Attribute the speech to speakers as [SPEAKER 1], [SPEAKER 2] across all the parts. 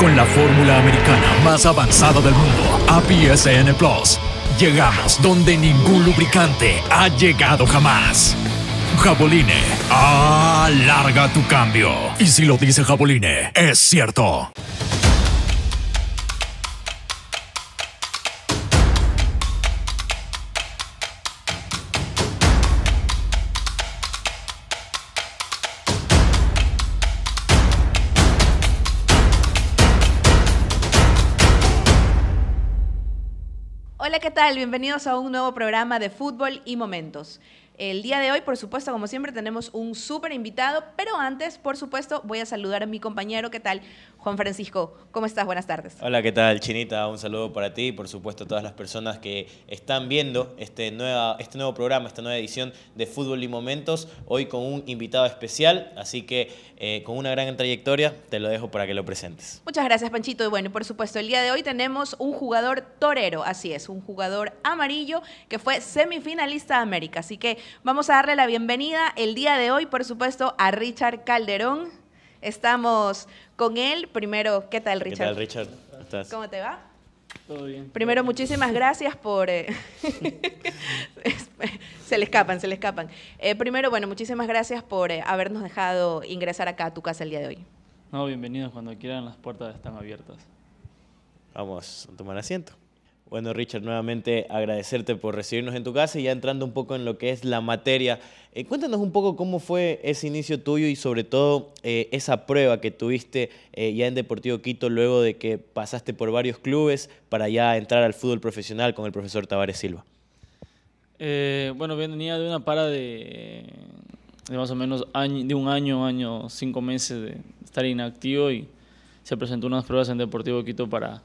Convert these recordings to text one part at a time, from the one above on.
[SPEAKER 1] Con la fórmula americana más avanzada del mundo, APSN Plus, llegamos donde ningún lubricante ha llegado jamás. Jaboline,
[SPEAKER 2] alarga tu cambio.
[SPEAKER 1] Y si lo dice Jaboline, es cierto. tal? Bienvenidos a un nuevo programa de Fútbol y Momentos. El día de hoy, por supuesto, como siempre, tenemos un súper invitado, pero antes, por supuesto, voy a saludar a mi compañero, ¿qué tal? Juan Francisco, ¿cómo estás? Buenas tardes. Hola,
[SPEAKER 2] ¿qué tal, Chinita? Un saludo para ti y por supuesto a todas las personas que están viendo este, este, nuevo programa, esta nueva edición de Fútbol y Momentos, hoy con un invitado especial, así que eh, con una gran trayectoria te lo dejo para que lo presentes.
[SPEAKER 1] Muchas gracias, Panchito. Y bueno, por supuesto, el día de hoy tenemos un jugador torero, así es, un jugador amarillo que fue semifinalista de América. Así que vamos a darle la bienvenida el día de hoy, por supuesto, a Richard Calderón. Estamos con él. Primero, ¿qué tal, Richard? ¿Qué
[SPEAKER 2] tal, Richard? ¿Cómo te va? Todo bien.
[SPEAKER 1] Primero, muchísimas gracias por... Eh, se le escapan, se le escapan. Eh, primero, bueno, muchísimas gracias por eh, habernos dejado ingresar acá a tu casa el día de hoy.
[SPEAKER 3] No, bienvenidos. Cuando quieran, las puertas
[SPEAKER 2] están abiertas. Vamos a tomar asiento. Bueno, Richard, nuevamente agradecerte por recibirnos en tu casa y ya entrando un poco en lo que es la materia, eh, cuéntanos un poco cómo fue ese inicio tuyo y sobre todo eh, esa prueba que tuviste eh, ya en Deportivo Quito luego de que pasaste por varios clubes para ya entrar al fútbol profesional con el profesor Tavares Silva.
[SPEAKER 3] bueno, venía de una para de, más o menos de un año, año, cinco meses de estar inactivo y se presentó unas pruebas en Deportivo Quito para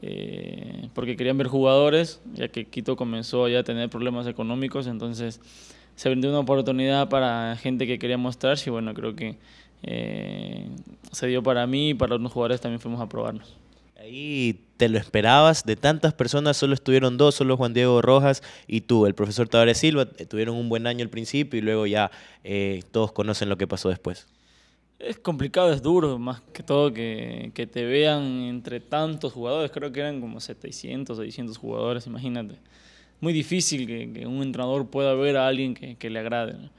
[SPEAKER 3] eh, porque querían ver jugadores, ya que Quito comenzó ya a tener problemas económicos, entonces se brindó una oportunidad para gente que quería mostrarse y bueno, creo que eh, se dio para mí y para los jugadores también fuimos
[SPEAKER 2] a probarnos. Ahí te lo esperabas, de tantas personas solo estuvieron dos, solo Juan Diego Rojas y tú, el profesor Tavares Silva, tuvieron un buen año al principio y luego ya eh, todos conocen lo que pasó después.
[SPEAKER 3] Es complicado, es duro, más que todo que, te vean entre tantos jugadores. Creo que eran como 700, 600 jugadores, imagínate. Muy difícil que, un entrenador pueda ver a alguien que, le agrade.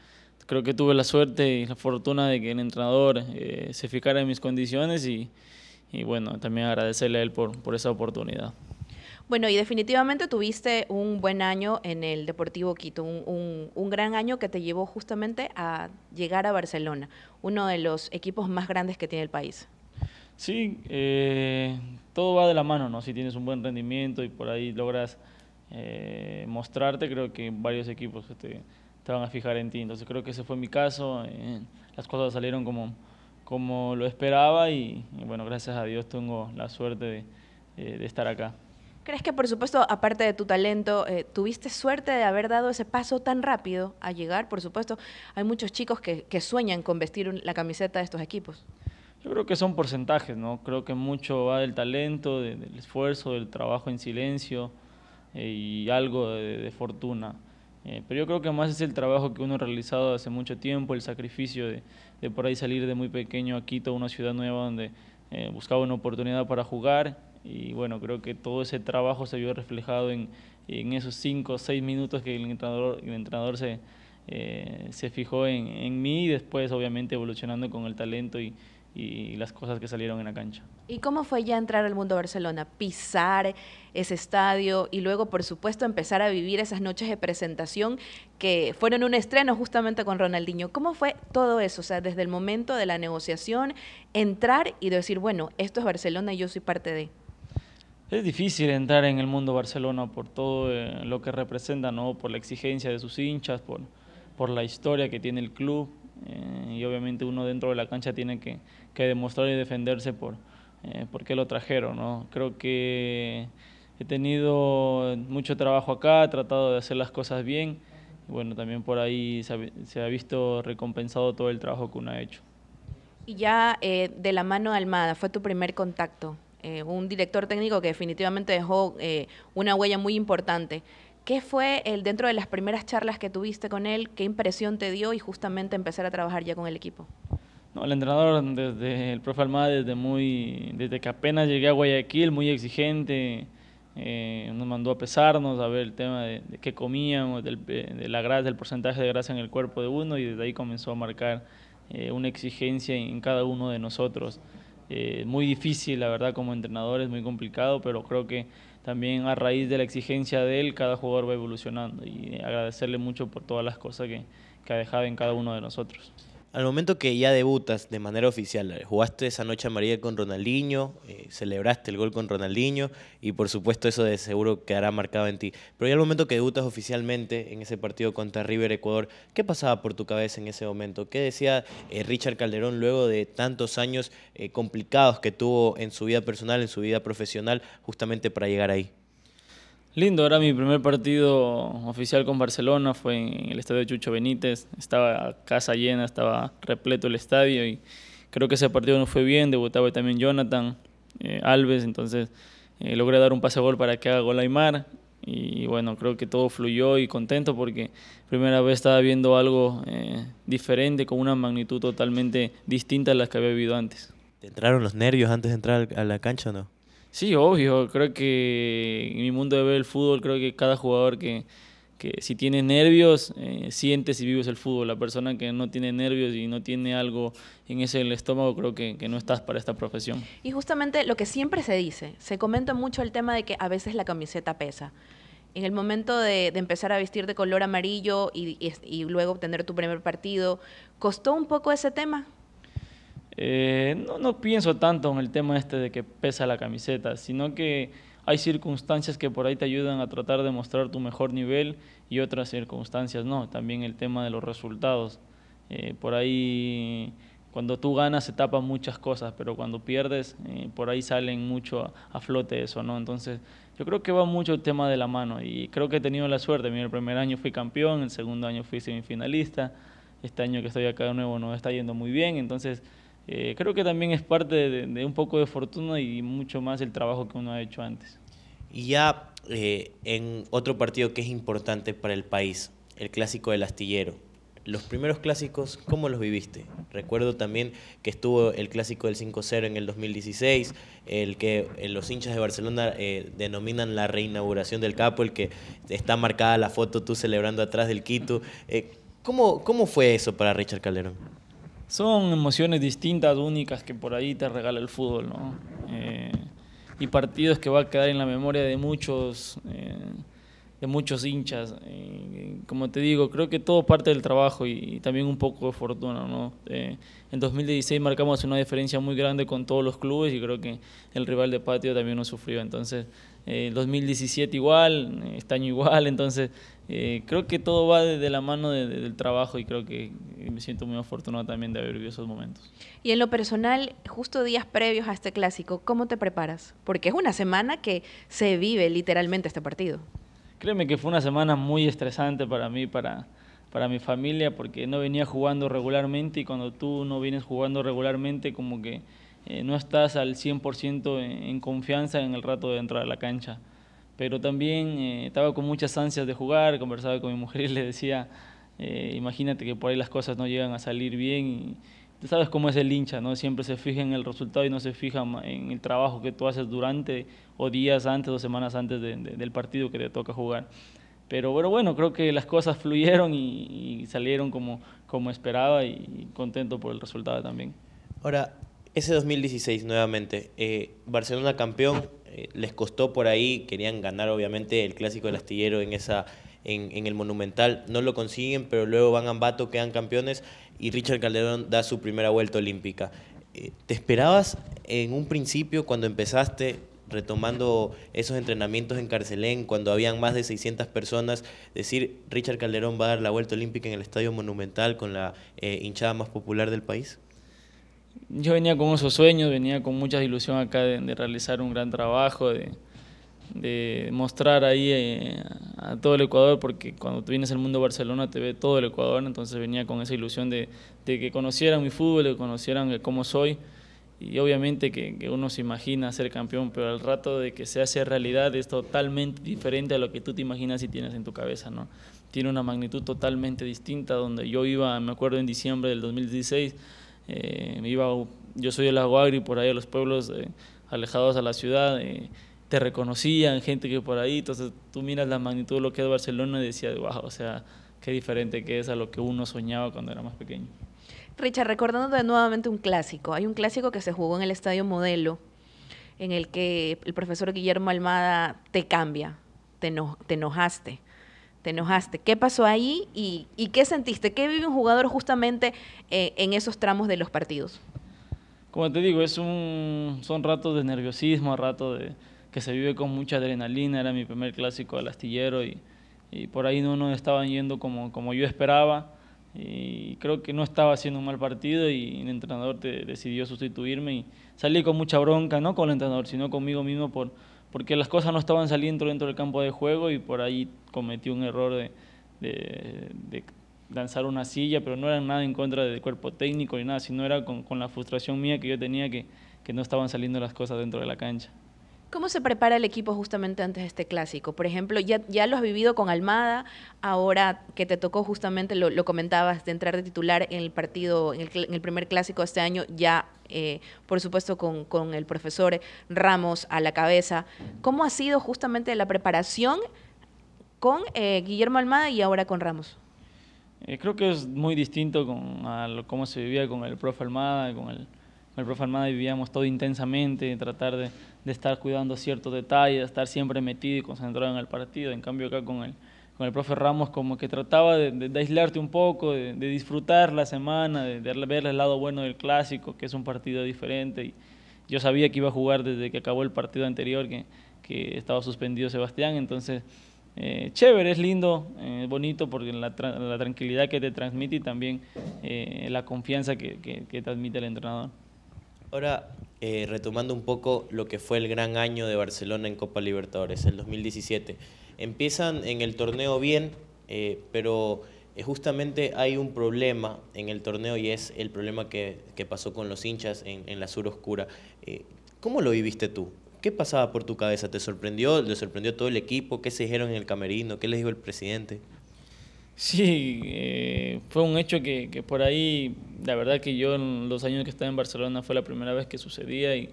[SPEAKER 3] Creo que tuve la suerte y la fortuna de que el entrenador eh, se fijara en mis condiciones y, bueno, también agradecerle a él por, por esa oportunidad.
[SPEAKER 1] Bueno, y definitivamente tuviste un buen año en el Deportivo Quito, un, un, gran año que te llevó justamente a llegar a Barcelona, uno de los equipos más grandes que tiene el país.
[SPEAKER 3] Sí, eh, todo va de la mano, ¿no? Si tienes un buen rendimiento y por ahí logras eh, mostrarte, creo que varios equipos te, te, van a fijar en ti. Entonces creo que ese fue mi caso, eh, las cosas salieron como, como lo esperaba y, bueno, gracias a Dios tengo la suerte de estar acá.
[SPEAKER 1] ¿Crees que, por supuesto, aparte de tu talento, eh, tuviste suerte de haber dado ese paso tan rápido a llegar? Por supuesto, hay muchos chicos que, sueñan con vestir la camiseta de estos equipos.
[SPEAKER 3] Yo creo que son porcentajes, ¿no? Creo que mucho va del talento, del esfuerzo, del trabajo en silencio eh, y algo de, fortuna. Eh, pero yo creo que más es el trabajo que uno ha realizado hace mucho tiempo, el sacrificio de, por ahí salir de muy pequeño a Quito, una ciudad nueva donde buscaba una oportunidad para jugar y bueno, creo que todo ese trabajo se vio reflejado en, esos cinco o seis minutos que el entrenador, el entrenador se, eh, se fijó en, en, mí y después obviamente evolucionando con el talento y, y, las cosas que salieron en la cancha.
[SPEAKER 1] ¿Y cómo fue ya entrar al mundo Barcelona? Pisar ese estadio y luego, por supuesto, empezar a vivir esas noches de presentación que fueron un estreno justamente con Ronaldinho. ¿Cómo fue todo eso? O sea, desde el momento de la negociación, entrar y decir, bueno, esto es Barcelona y yo soy parte de...
[SPEAKER 3] Es difícil entrar en el mundo Barcelona por todo eh, lo que representa, ¿no? por la exigencia de sus hinchas, por, por la historia que tiene el club. Eh, y obviamente uno dentro de la cancha tiene que, demostrar y defenderse por, eh, qué lo trajeron. Creo que he tenido mucho trabajo acá, he tratado de hacer las cosas bien. Y bueno, también por ahí se se ha visto recompensado todo el trabajo que uno ha hecho.
[SPEAKER 1] Y ya de la mano de Almada, ¿fue tu primer contacto? Eh, un director técnico que definitivamente dejó eh, una huella muy importante. ¿Qué fue el dentro de las primeras charlas que tuviste con él? ¿Qué impresión te dio y justamente empezar a trabajar ya con el equipo?
[SPEAKER 3] el entrenador desde el profe Almada desde muy desde que apenas llegué a Guayaquil, muy exigente, eh, nos mandó a pesarnos, a ver el tema de, qué comíamos, del, de la del porcentaje de grasa en el cuerpo de uno y desde ahí comenzó a marcar una exigencia en cada uno de nosotros eh, muy difícil, la verdad, como entrenador, es muy complicado, pero creo que también a raíz de la exigencia de él, cada jugador va evolucionando y agradecerle mucho por todas las cosas que, que ha dejado en cada uno de nosotros.
[SPEAKER 2] Al momento que ya debutas de manera oficial, ¿eh? jugaste esa noche a María con Ronaldinho, eh, celebraste el gol con Ronaldinho y por supuesto eso de seguro quedará marcado en ti. Pero ya al momento que debutas oficialmente en ese partido contra River Ecuador, ¿qué pasaba por tu cabeza en ese momento? ¿Qué decía eh, Richard Calderón luego de tantos años complicados que tuvo en su vida personal, en su vida profesional, justamente para llegar ahí?
[SPEAKER 3] Lindo, era mi primer partido oficial con Barcelona, fue en el estadio Chucho Benítez, estaba casa llena, estaba repleto el estadio y creo que ese partido no fue bien, debutaba también Jonathan eh, Alves, entonces eh, logré dar un pase gol para que haga gol Aymar y bueno, creo que todo fluyó y contento porque primera vez estaba viendo algo eh, diferente, con una magnitud totalmente distinta a las que había vivido antes.
[SPEAKER 2] ¿Te entraron los nervios antes de entrar a la cancha o no?
[SPEAKER 3] Sí, obvio. Creo que en mi mundo de ver el fútbol, creo que cada jugador que, si tiene nervios, eh, sientes y vives el fútbol. La persona que no tiene nervios y no tiene algo en ese el estómago, creo que, que, no estás para esta profesión.
[SPEAKER 1] Y justamente lo que siempre se dice, se comenta mucho el tema de que a veces la camiseta pesa. En el momento de, empezar a vestir de color amarillo y, y, y luego obtener tu primer partido, ¿costó un poco ese tema?
[SPEAKER 3] Eh, no, pienso tanto en el tema este de que pesa la camiseta, sino que hay circunstancias que por ahí te ayudan a tratar de mostrar tu mejor nivel y otras circunstancias no. También el tema de los resultados. Eh, por ahí cuando tú ganas se tapan muchas cosas, pero cuando pierdes eh, por ahí salen mucho a, flote eso, ¿no? Entonces yo creo que va mucho el tema de la mano y creo que he tenido la suerte. el primer año fui campeón, el segundo año fui semifinalista, este año que estoy acá de nuevo no está yendo muy bien, entonces eh, creo que también es parte de, un poco de fortuna y mucho más el trabajo que uno ha hecho antes.
[SPEAKER 2] Y ya eh, en otro partido que es importante para el país, el clásico del astillero. Los primeros clásicos, ¿cómo los viviste? Recuerdo también que estuvo el clásico del 5-0 en el 2016, el que eh, los hinchas de Barcelona denominan la reinauguración del capo, el que está marcada la foto tú celebrando atrás del Quito. ¿cómo, ¿Cómo fue eso para Richard Calderón? son emociones
[SPEAKER 3] distintas, únicas que por ahí
[SPEAKER 2] te regala el fútbol, ¿no?
[SPEAKER 3] Eh, y partidos que va a quedar en la memoria de muchos, eh, de muchos hinchas. Eh, como te digo, creo que todo parte del trabajo y, también un poco de fortuna, ¿no? en 2016 marcamos una diferencia muy grande con todos los clubes y creo que el rival de patio también nos sufrió, entonces 2017 eh, igual, este año igual, entonces eh, creo que todo va de, la mano del trabajo y creo que eh, me siento muy afortunado también de haber vivido esos momentos.
[SPEAKER 1] Y en lo personal, justo días previos a este clásico, ¿cómo te preparas? Porque es una semana que se vive literalmente este partido.
[SPEAKER 3] Créeme que fue una semana muy estresante para mí, para, para mi familia, porque no venía jugando regularmente y cuando tú no vienes jugando regularmente, como que eh, no estás al 100% en confianza en el rato de entrar a la cancha. Pero también eh, estaba con muchas ansias de jugar, conversaba con mi mujer y le decía, eh, imagínate que por ahí las cosas no llegan a salir bien. tú sabes cómo es el hincha, ¿no? Siempre se fija en el resultado y no se fija en el trabajo que tú haces durante o días antes o semanas antes del partido que te toca jugar. Pero bueno, creo que las cosas fluyeron y, salieron como, como esperaba y,
[SPEAKER 2] y contento por el resultado también. Ahora, ese 2016 nuevamente, eh, Barcelona campeón, eh, les costó por ahí, querían ganar obviamente el clásico del astillero en esa en, el Monumental, no lo consiguen, pero luego van a Ambato, quedan campeones y Richard Calderón da su primera vuelta olímpica. Eh, ¿Te esperabas en un principio cuando empezaste retomando esos entrenamientos en Carcelén, cuando habían más de 600 personas, decir Richard Calderón va a dar la vuelta olímpica en el Estadio Monumental con la hinchada más popular del país?
[SPEAKER 3] yo venía con esos sueños, venía con mucha ilusión acá de, realizar un gran trabajo, de, mostrar ahí eh, a todo el Ecuador, porque cuando tú vienes al mundo Barcelona te ve todo el Ecuador, entonces venía con esa ilusión de, de que conocieran mi fútbol, que conocieran cómo soy, y obviamente que, que, uno se imagina ser campeón, pero al rato de que se hace realidad es totalmente diferente a lo que tú te imaginas y tienes en tu cabeza, ¿no? Tiene una magnitud totalmente distinta, donde yo iba, me acuerdo en diciembre del 2016, eh, iba, yo soy de aguagri por ahí a los pueblos eh, alejados a la ciudad, eh, te reconocían, gente que por ahí, entonces tú miras la magnitud de lo que es Barcelona y decías, wow, o sea, qué diferente que es a lo que uno soñaba cuando era más pequeño.
[SPEAKER 1] Richard, recordándote nuevamente un clásico, hay un clásico que se jugó en el Estadio Modelo, en el que el profesor Guillermo Almada te cambia, te enojaste te enojaste. ¿Qué pasó ahí y, qué sentiste? ¿Qué vive un jugador justamente eh, en esos tramos de los partidos?
[SPEAKER 3] Como te digo, es un, son ratos de nerviosismo, rato de, que se vive con mucha adrenalina. Era mi primer clásico al astillero y, y por ahí no nos estaban yendo como, como yo esperaba. Y creo que no estaba haciendo un mal partido y el entrenador te, decidió sustituirme y salí con mucha bronca, no con el entrenador, sino conmigo mismo por, porque las cosas no estaban saliendo dentro del campo de juego y por ahí cometí un error de, de, lanzar una silla, pero no era nada en contra del cuerpo técnico ni nada, sino era con, con la frustración mía que yo tenía que no estaban saliendo las cosas dentro de la cancha.
[SPEAKER 1] ¿Cómo se prepara el equipo justamente antes de este clásico? Por ejemplo, ya, lo has vivido con Almada, ahora que te tocó justamente, lo, comentabas, de entrar de titular en el partido, en el, primer clásico de este año, ya eh, por supuesto con, el profesor Ramos a la cabeza. ¿Cómo ha sido justamente la preparación con eh, Guillermo Almada y ahora con Ramos?
[SPEAKER 3] Eh, creo que es muy distinto con a cómo se vivía con el profe Almada, y con el el profe Armada vivíamos todo intensamente, tratar de, estar cuidando ciertos detalles, estar siempre metido y concentrado en el partido. En cambio acá con el, con el profe Ramos como que trataba de, aislarte un poco, de, disfrutar la semana, de, ver el lado bueno del clásico, que es un partido diferente. Y yo sabía que iba a jugar desde que acabó el partido anterior, que, que estaba suspendido Sebastián, entonces... Eh, chévere, es lindo, eh, es bonito, porque la, tranquilidad que te transmite y también eh, la confianza que, que transmite el entrenador.
[SPEAKER 2] Ahora, eh, retomando un poco lo que fue el gran año de Barcelona en Copa Libertadores, el 2017. Empiezan en el torneo bien, eh, pero eh, justamente hay un problema en el torneo y es el problema que, pasó con los hinchas en, la sur oscura. ¿Cómo lo viviste tú? ¿Qué pasaba por tu cabeza? ¿Te sorprendió? ¿Le sorprendió todo el equipo? ¿Qué se dijeron en el camerino? ¿Qué les dijo el presidente? Sí, eh, fue un hecho que, que, por ahí,
[SPEAKER 3] la verdad que yo en los años que estaba en Barcelona fue la primera vez que sucedía y,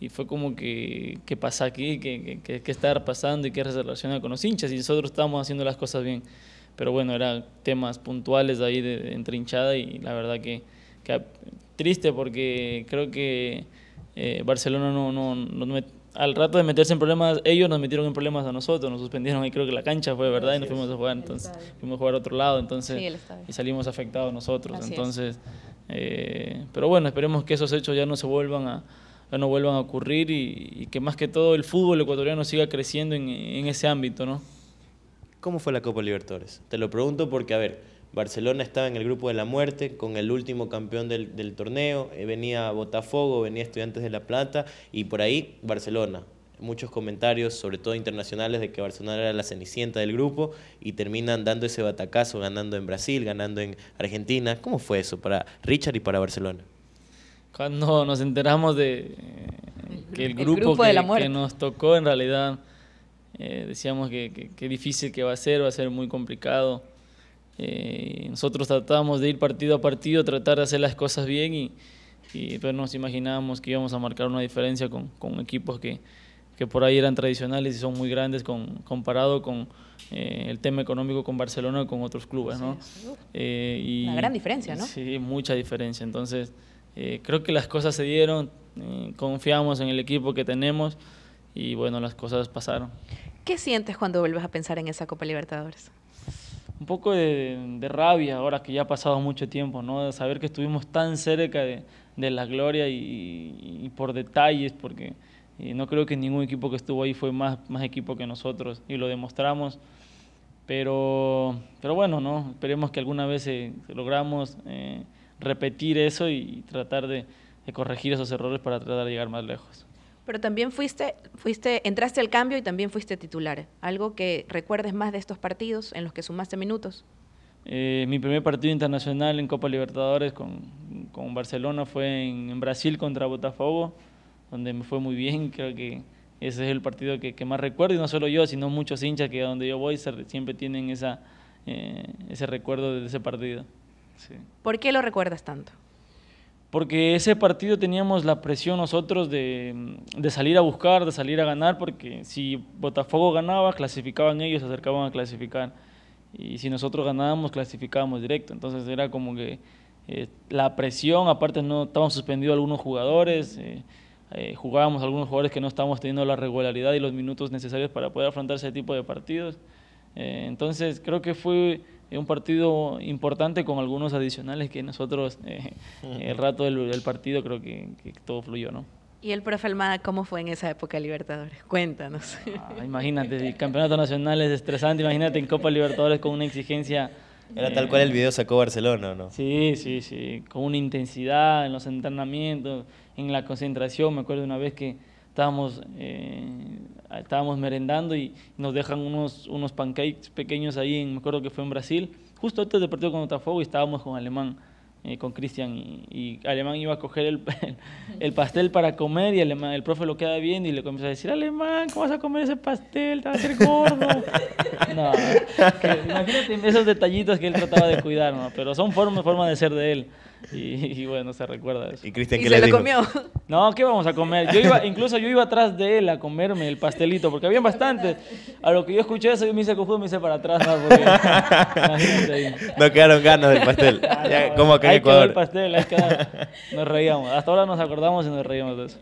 [SPEAKER 3] y fue como que, ¿qué pasa aquí? ¿Qué, está pasando y qué se relaciona con los hinchas? Y nosotros estábamos haciendo las cosas bien. Pero bueno, eran temas puntuales ahí de, entrinchada y la verdad que, que triste porque creo que eh, Barcelona no, no, no, al rato de meterse en problemas, ellos nos metieron en problemas a nosotros, nos suspendieron ahí creo que la cancha fue, ¿verdad? y nos fuimos a jugar, entonces fuimos a jugar a otro lado, entonces y salimos afectados nosotros, entonces eh, pero bueno, esperemos que esos hechos ya no se vuelvan a ya no vuelvan a ocurrir y, que más que todo el fútbol ecuatoriano siga creciendo en, ese ámbito, ¿no? ¿Cómo
[SPEAKER 2] fue la Copa Libertadores? Te lo pregunto porque, a ver, Barcelona estaba en el grupo de la muerte con el último campeón del, torneo, eh, venía Botafogo, venía Estudiantes de La Plata y por ahí Barcelona. Muchos comentarios, sobre todo internacionales, de que Barcelona era la cenicienta del grupo y terminan dando ese batacazo, ganando en Brasil, ganando en Argentina. ¿Cómo fue eso para Richard y para Barcelona?
[SPEAKER 3] Cuando nos enteramos de eh, que el grupo, que, de la nos tocó en realidad, eh, decíamos que, difícil que va a ser, va a ser muy complicado eh, nosotros tratábamos de ir partido a partido, tratar de hacer las cosas bien, y, pero pues, nos imaginábamos que íbamos a marcar una diferencia con, equipos que, que, por ahí eran tradicionales y son muy grandes comparado con eh, el tema económico con Barcelona con otros clubes. ¿no? Eh, y, una gran diferencia, ¿no? Sí, mucha diferencia. Entonces, creo que las cosas se dieron, confiamos en el equipo que tenemos y bueno, las cosas pasaron.
[SPEAKER 1] ¿Qué sientes cuando vuelves a pensar en esa Copa Libertadores?
[SPEAKER 3] un poco de, rabia ahora que ya ha pasado mucho tiempo, ¿no? De saber que estuvimos tan cerca de, la gloria y, por detalles, porque eh, no creo que ningún equipo que estuvo ahí fue más, equipo que nosotros y lo demostramos. Pero, pero bueno, ¿no? Esperemos que alguna vez eh, logramos eh, repetir eso y, tratar de corregir esos errores para tratar de llegar más lejos
[SPEAKER 1] pero también fuiste, fuiste, entraste al cambio y también fuiste titular. ¿Algo que recuerdes más de estos partidos en los que sumaste minutos?
[SPEAKER 3] Eh, mi primer partido internacional en Copa Libertadores con, con Barcelona fue en, Brasil contra Botafogo, donde me fue muy bien. Creo que ese es el partido que, más recuerdo, y no solo yo, sino muchos hinchas que a donde yo voy siempre tienen eh, ese recuerdo de ese partido.
[SPEAKER 1] ¿Por qué lo recuerdas tanto?
[SPEAKER 3] porque ese partido teníamos la presión nosotros de, de, salir a buscar, de salir a ganar, porque si Botafogo ganaba, clasificaban ellos, se acercaban a clasificar. Y si nosotros ganábamos, clasificábamos directo. Entonces era como que eh, la presión, aparte no estaban suspendidos algunos jugadores, eh, eh, jugábamos algunos jugadores que no estábamos teniendo la regularidad y los minutos necesarios para poder afrontar ese tipo de partidos. entonces creo que fue es un partido importante con algunos adicionales que nosotros, eh, el rato del, partido, creo que, todo fluyó, ¿no?
[SPEAKER 1] ¿Y el profe Almada cómo fue en esa época Libertadores? Cuéntanos. Ah,
[SPEAKER 3] imagínate, el campeonato nacional es estresante, imagínate en Copa Libertadores con una exigencia... Era tal cual el
[SPEAKER 2] video sacó Barcelona, ¿no?
[SPEAKER 3] Sí, sí, sí, con una intensidad en los entrenamientos, en la concentración, me acuerdo una vez que estábamos, eh, estábamos merendando y nos dejan unos, unos pancakes pequeños ahí, me acuerdo que fue en Brasil, justo antes del partido con Botafogo y estábamos con Alemán, eh, con Cristian, y, Alemán iba a coger el, el, pastel para comer y Alemán, el profe lo queda viendo y le comienza a decir, Alemán, ¿cómo vas a comer ese pastel? Te vas a hacer gordo. no, imagínate esos detallitos que él trataba de cuidar, ¿no? pero son formas forma de ser de él. Y, bueno, se recuerda eso. ¿Y Cristian qué se le lo comió? No, ¿qué vamos a comer? incluso yo iba atrás de él a comerme el pastelito, porque había bastantes. A lo que yo escuché eso, yo me hice cojudo, me hice para atrás. No, porque, no quedaron ganas del pastel. Ah, ¿Cómo ya, como acá en Ecuador. el pastel, hay que Nos reíamos. Hasta ahora nos acordamos y nos reíamos de eso.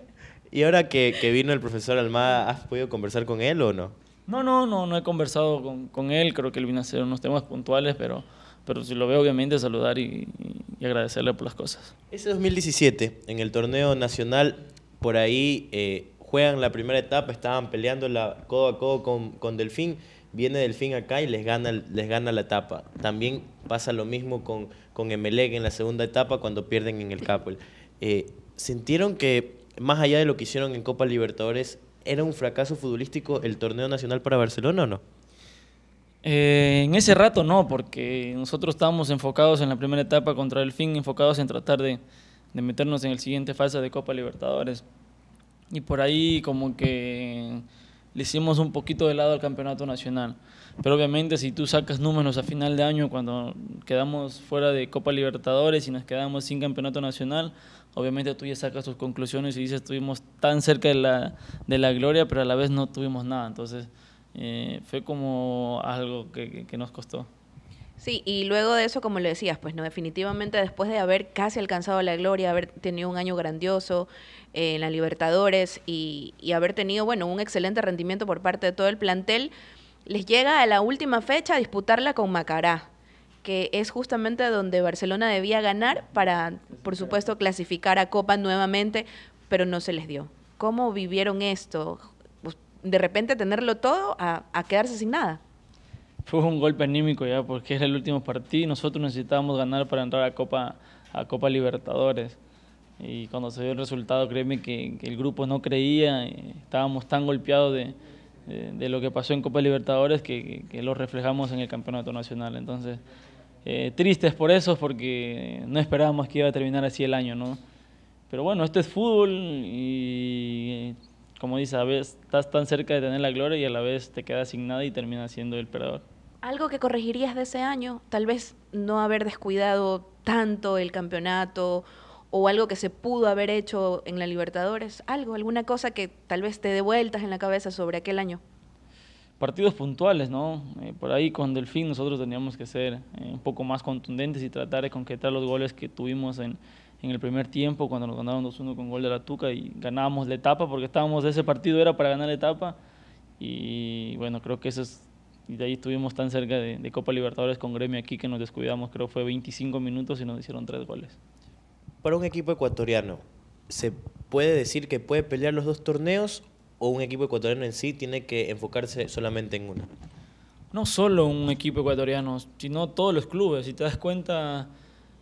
[SPEAKER 2] ¿Y ahora que, que vino el profesor Almada, has podido conversar con él o no? No, no,
[SPEAKER 3] no, no he conversado con, con él. Creo que él vino a hacer unos temas puntuales, pero pero si lo veo obviamente saludar y, agradecerle por las cosas.
[SPEAKER 2] Ese 2017, en el torneo nacional, por ahí eh, juegan la primera etapa, estaban peleando la codo a codo con, Delfín, viene Delfín acá y les gana, les gana la etapa. También pasa lo mismo con, con Emelec en la segunda etapa cuando pierden en el Capel. Eh, ¿Sintieron que, más allá de lo que hicieron en Copa Libertadores, era un fracaso futbolístico el torneo nacional para Barcelona o no?
[SPEAKER 3] Eh, en ese rato no, porque nosotros estábamos enfocados en la primera etapa contra el fin, enfocados en tratar de, meternos en el siguiente fase de Copa Libertadores. Y por ahí como que le hicimos un poquito de lado al campeonato nacional. Pero obviamente si tú sacas números a final de año cuando quedamos fuera de Copa Libertadores y nos quedamos sin campeonato nacional, obviamente tú ya sacas tus conclusiones y dices estuvimos tan cerca de la, de la gloria, pero a la vez no tuvimos nada. Entonces eh, fue como algo que, nos costó.
[SPEAKER 1] Sí, y luego de eso, como le decías, pues no, definitivamente después de haber casi alcanzado la gloria, haber tenido un año grandioso eh, en la Libertadores y, haber tenido, bueno, un excelente rendimiento por parte de todo el plantel, les llega a la última fecha a disputarla con Macará, que es justamente donde Barcelona debía ganar para, por supuesto, clasificar a Copa nuevamente, pero no se les dio. ¿Cómo vivieron esto? de repente tenerlo todo a, quedarse sin nada?
[SPEAKER 3] Fue un golpe anímico ya, porque era el último partido y nosotros necesitábamos ganar para entrar a Copa, a Copa Libertadores. Y cuando se dio el resultado, créeme que, el grupo no creía, eh, estábamos tan golpeados de, lo que pasó en Copa Libertadores que, lo reflejamos en el Campeonato Nacional. Entonces, eh, tristes por eso, porque no esperábamos que iba a terminar así el año, ¿no? Pero bueno, esto es fútbol y como dice, a veces estás tan cerca de tener la gloria y a la vez te queda asignada y terminas siendo el perdedor.
[SPEAKER 1] Algo que corregirías de ese año, tal vez no haber descuidado tanto el campeonato o algo que se pudo haber hecho en la Libertadores, algo, alguna cosa que tal vez te dé vueltas en la cabeza sobre aquel año.
[SPEAKER 3] Partidos puntuales, ¿no? Eh, por ahí con Delfín nosotros teníamos que ser eh, un poco más contundentes y tratar de concretar los goles que tuvimos en, en el primer tiempo cuando nos ganaron 2-1 con gol de la Tuca y ganábamos la etapa porque estábamos, ese partido era para ganar la etapa y bueno, creo que eso es, y de ahí estuvimos tan cerca de, Copa Libertadores con Gremio aquí que nos descuidamos, creo fue 25 minutos y nos hicieron tres goles.
[SPEAKER 2] Para un equipo ecuatoriano, ¿se puede decir que puede pelear los dos torneos o un equipo ecuatoriano en sí tiene que enfocarse solamente en uno?
[SPEAKER 3] No solo un equipo ecuatoriano, sino todos los clubes. Si te das cuenta,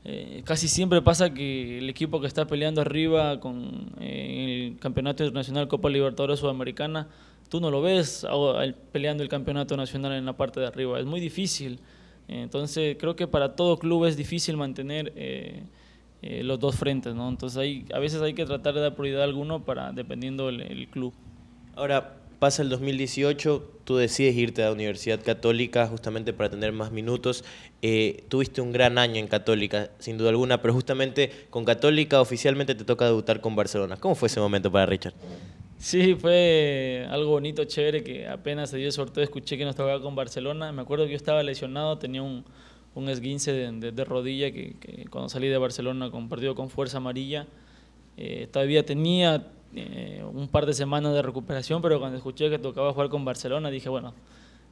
[SPEAKER 3] eh, casi siempre pasa que el equipo que está peleando arriba con eh, el Campeonato Internacional Copa Libertadores Sudamericana, tú no lo ves peleando el Campeonato Nacional en la parte de arriba. Es muy difícil. Entonces creo que para todo club es difícil mantener eh, los dos frentes. Entonces hay, a veces hay que tratar de dar prioridad a alguno para, dependiendo del club.
[SPEAKER 2] Ahora, pasa el 2018, tú decides irte a la Universidad Católica justamente para tener más minutos. Eh, tuviste un gran año en Católica, sin duda alguna, pero justamente con Católica oficialmente te toca debutar con Barcelona. ¿Cómo fue ese momento para Richard? Sí,
[SPEAKER 3] fue algo bonito, chévere, que apenas se dio el sorteo, escuché que nos tocaba con Barcelona. Me acuerdo que yo estaba lesionado, tenía un, esguince de, rodilla que, cuando salí de Barcelona con partido con fuerza amarilla. Eh, todavía tenía eh, un par de semanas de recuperación, pero cuando escuché que tocaba jugar con Barcelona, dije, bueno,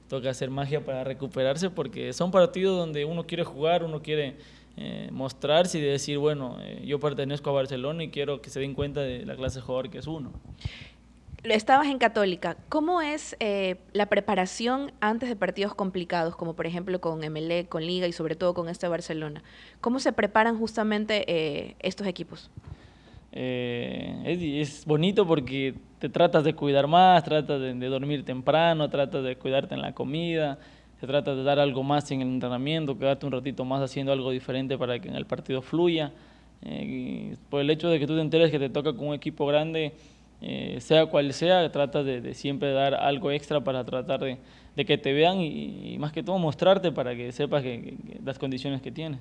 [SPEAKER 3] toca hacer magia para recuperarse, porque son partidos donde uno quiere jugar, uno quiere eh, mostrarse y decir, bueno, eh, yo pertenezco a Barcelona y quiero que se den cuenta de la clase de jugador que es uno.
[SPEAKER 1] lo Estabas en Católica. ¿Cómo es la preparación antes de partidos complicados, como por ejemplo con MLE, con Liga y sobre todo con este Barcelona? ¿Cómo se preparan justamente estos equipos?
[SPEAKER 3] Eh, es, bonito porque te tratas de cuidar más, tratas de, dormir temprano, tratas de cuidarte en la comida, te trata de dar algo más en el entrenamiento, quedarte un ratito más haciendo algo diferente para que en el partido fluya. Eh, por el hecho de que tú te enteres que te toca con un equipo grande, eh, sea cual sea, tratas de, siempre dar algo extra para tratar de, de que te vean y, más que todo mostrarte para que sepas que las condiciones que tienes.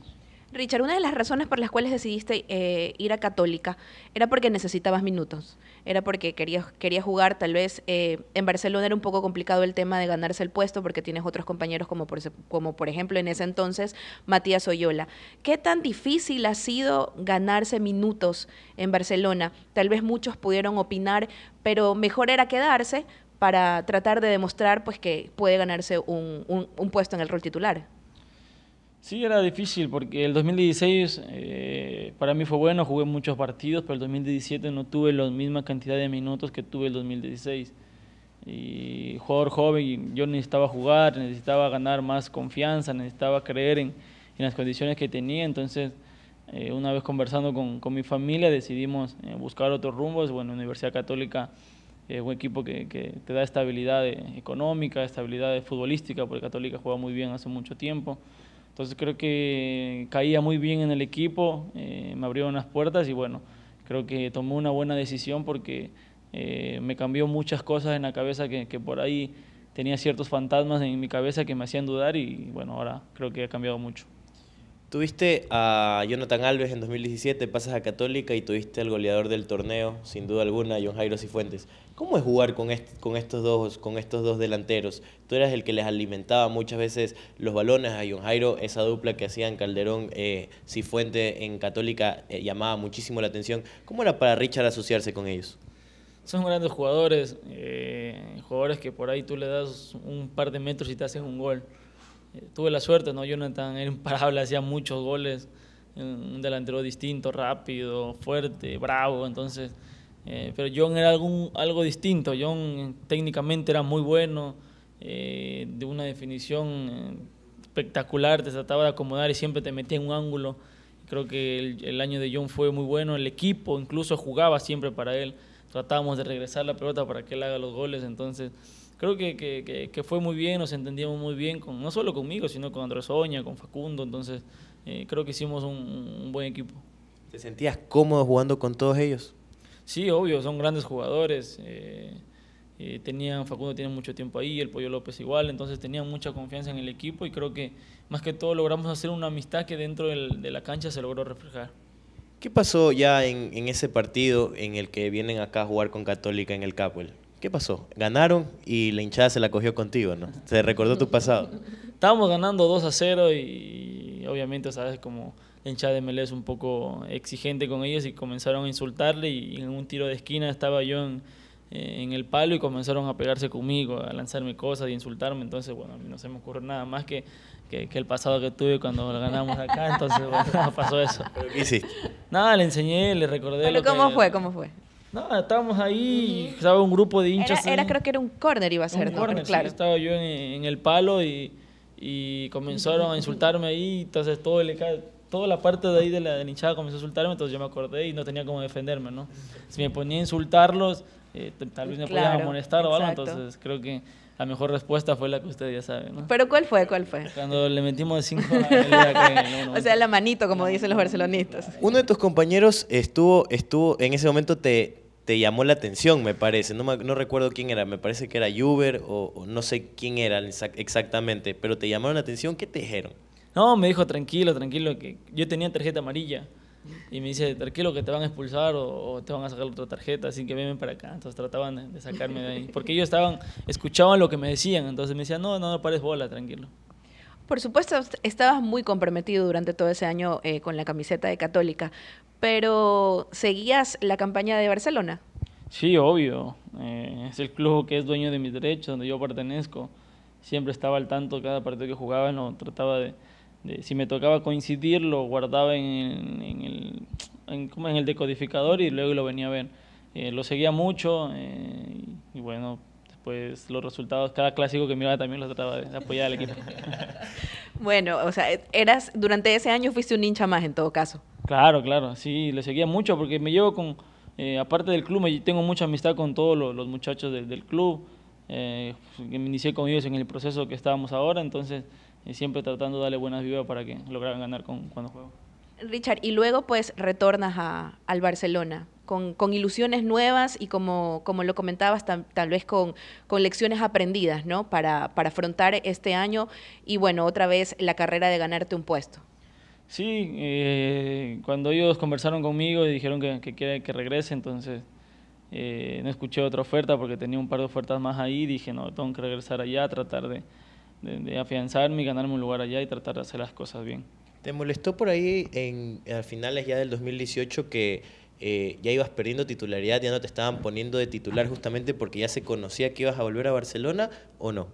[SPEAKER 1] Richard, una de las razones por las cuales decidiste eh, ir a Católica era porque necesitabas minutos, era porque querías, jugar, tal vez eh, en Barcelona era un poco complicado el tema de ganarse el puesto porque tienes otros compañeros como por, como por ejemplo en ese entonces Matías Oyola. ¿Qué tan difícil ha sido ganarse minutos en Barcelona? Tal vez muchos pudieron opinar, pero mejor era quedarse para tratar de demostrar pues, que puede ganarse un puesto en el rol titular.
[SPEAKER 3] Sí, era difícil porque el 2016 eh, para mí fue bueno, jugué muchos partidos, pero el 2017 no tuve la misma cantidad de minutos que tuve el 2016. Y jugador joven, yo necesitaba jugar, necesitaba ganar más confianza, necesitaba creer en, las condiciones que tenía. Entonces, eh, una vez conversando con, mi familia, decidimos eh, buscar otros rumbos. Bueno, Universidad Católica es un equipo que, que te da estabilidad económica, estabilidad futbolística, porque Católica juega muy bien hace mucho tiempo. Entonces creo que caía muy bien en el equipo, eh, me abrió unas puertas y bueno, creo que tomé una buena decisión porque eh, me cambió muchas cosas en la cabeza que, que, por ahí tenía ciertos fantasmas en mi cabeza que me hacían dudar y bueno, ahora creo que ha cambiado mucho.
[SPEAKER 2] Tuviste a Jonathan Alves en 2017, pasas a Católica y tuviste al goleador del torneo, sin duda alguna, John Jairo Cifuentes. ¿Cómo es jugar con, con, estos dos, con estos dos delanteros? Tú eras el que les alimentaba muchas veces los balones a John Jairo, esa dupla que hacían Calderón eh, Cifuente en Católica eh, llamaba muchísimo la atención. ¿Cómo era para Richard asociarse con ellos?
[SPEAKER 3] Son grandes jugadores, eh, jugadores que por ahí tú le das un par de metros y te hacen un gol tuve la suerte, ¿no? Jonathan era imparable, hacía muchos goles, un delantero distinto, rápido, fuerte, bravo, entonces, eh, pero John era algo distinto, John eh, técnicamente era muy bueno, eh, de una definición espectacular, te trataba de acomodar y siempre te metía en un ángulo, creo que el, el año de John fue muy bueno, el equipo incluso jugaba siempre para él, tratábamos de regresar la pelota para que él haga los goles, entonces creo que, fue muy bien, nos entendíamos muy bien, con, no solo conmigo, sino con Andrés Oña, con Facundo, entonces eh, creo que hicimos un, buen equipo. ¿Te sentías
[SPEAKER 2] cómodo jugando con todos ellos?
[SPEAKER 3] Sí, obvio, son grandes jugadores. Eh, eh, tenían, Facundo tiene mucho tiempo ahí, el Pollo López igual, entonces tenían mucha confianza en el equipo y creo que más que todo logramos hacer una amistad que dentro de la cancha se logró reflejar.
[SPEAKER 2] ¿Qué pasó ya en, ese partido en el que vienen acá a jugar con Católica en el capuel ¿Qué pasó? Ganaron y la hinchada se la cogió contigo, ¿no? Se recordó tu pasado. Estábamos
[SPEAKER 3] ganando 2 a 0 y obviamente, ¿sabes? Como la hinchada de Melé es un poco exigente con ellos y comenzaron a insultarle y en un tiro de esquina estaba yo en, eh, el palo y comenzaron a pegarse conmigo, a lanzarme cosas y insultarme. Entonces, bueno, a mí no se me ocurre nada más que, que, el pasado que tuve cuando ganamos acá. Entonces, bueno, pasó eso. ¿Pero qué hiciste? Nada, le enseñé, le recordé. ¿cómo fue?
[SPEAKER 1] ¿Cómo fue? No, estábamos ahí,
[SPEAKER 3] estaba un grupo de hinchas. Era, creo
[SPEAKER 1] que era un corner iba a ser, un claro.
[SPEAKER 3] estaba yo en, el palo y, y comenzaron a insultarme ahí, entonces todo el, toda la parte de ahí de la, de hinchada comenzó a insultarme, entonces yo me acordé y no tenía cómo defenderme, ¿no? Si me ponía a insultarlos, eh, tal vez me podían amonestar o algo, entonces creo que la mejor respuesta fue la que usted ya sabe, ¿no?
[SPEAKER 1] Pero ¿cuál fue? ¿Cuál fue?
[SPEAKER 3] Cuando le metimos de
[SPEAKER 1] O sea, la manito, como dicen los barcelonistas. Uno de tus
[SPEAKER 2] compañeros estuvo, estuvo en ese momento te, te llamó la atención, me parece. No, no recuerdo quién era, me parece que era Uber o, o, no sé quién era exactamente, pero te llamaron la atención, ¿qué te dijeron?
[SPEAKER 3] No, me dijo tranquilo, tranquilo, que yo tenía tarjeta amarilla y me dice, tranquilo que te van a expulsar o, te van a sacar otra tarjeta, así que vienen para acá. Entonces trataban de, sacarme de ahí, porque ellos estaban, escuchaban lo que me decían, entonces me decían, no, no, no pares bola, tranquilo.
[SPEAKER 1] Por supuesto, estabas muy comprometido durante todo ese año eh, con la camiseta de Católica, pero ¿seguías la campaña de Barcelona?
[SPEAKER 3] Sí, obvio. Eh, es el club que es dueño de mis derechos, donde yo pertenezco. Siempre estaba al tanto cada partido que jugaba, no trataba de, si me tocaba coincidir, lo guardaba en, el, en, el decodificador y luego lo venía a ver. Eh, lo seguía mucho eh, y bueno, después los resultados, cada clásico que miraba también lo trataba de apoyar al equipo.
[SPEAKER 1] bueno, o sea, eras, durante ese año fuiste un hincha más en todo caso.
[SPEAKER 3] Claro, claro, sí, lo seguía mucho porque me llevo con, eh, aparte del club, tengo mucha amistad con todos los, muchachos del club, que me inicié con ellos en el proceso que estábamos ahora, entonces y siempre tratando de darle buenas vibras para que lograran ganar con, cuando juego.
[SPEAKER 1] Richard, y luego pues retornas al Barcelona con, ilusiones nuevas y como, como lo comentabas, tal vez con, con, lecciones aprendidas, ¿no? Para, para, afrontar este año y bueno, otra vez la carrera de ganarte un puesto.
[SPEAKER 3] Sí, eh, cuando ellos conversaron conmigo y dijeron que, que quiere que regrese, entonces eh, no escuché otra oferta porque tenía un par de ofertas más ahí, dije, no, tengo que regresar allá, tratar de, de, afianzarme y ganarme un
[SPEAKER 2] lugar allá y tratar de hacer las cosas bien. ¿Te molestó por ahí a finales ya del 2018 que eh, ya ibas perdiendo titularidad, ya no te estaban poniendo de titular justamente porque ya se conocía que ibas a volver a Barcelona o no?